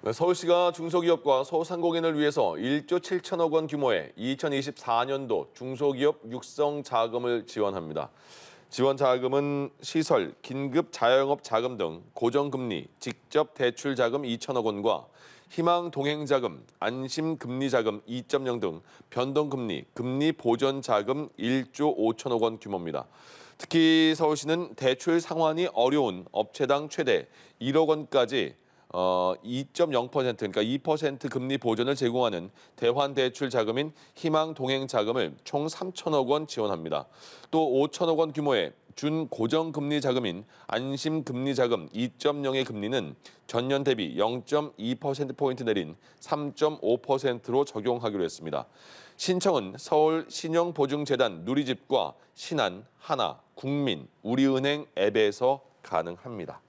네, 서울시가 중소기업과 소상공인을 위해서 1조 7천억 원 규모의 2024년도 중소기업 육성 자금을 지원합니다. 지원 자금은 시설, 긴급 자영업 자금 등 고정금리, 직접 대출 자금 2천억 원과 희망 동행 자금, 안심 금리 자금 2.0 등 변동금리, 금리 보전 자금 1조 5천억 원 규모입니다. 특히 서울시는 대출 상환이 어려운 업체당 최대 1억 원까지 어, 2.0% 그러니까 2% 금리 보전을 제공하는 대환 대출 자금인 희망 동행 자금을 총 3천억 원 지원합니다. 또 5천억 원 규모의 준 고정 금리 자금인 안심 금리 자금 2.0의 금리는 전년 대비 0.2% 포인트 내린 3.5%로 적용하기로 했습니다. 신청은 서울 신용보증재단 누리집과 신한, 하나, 국민, 우리은행 앱에서 가능합니다.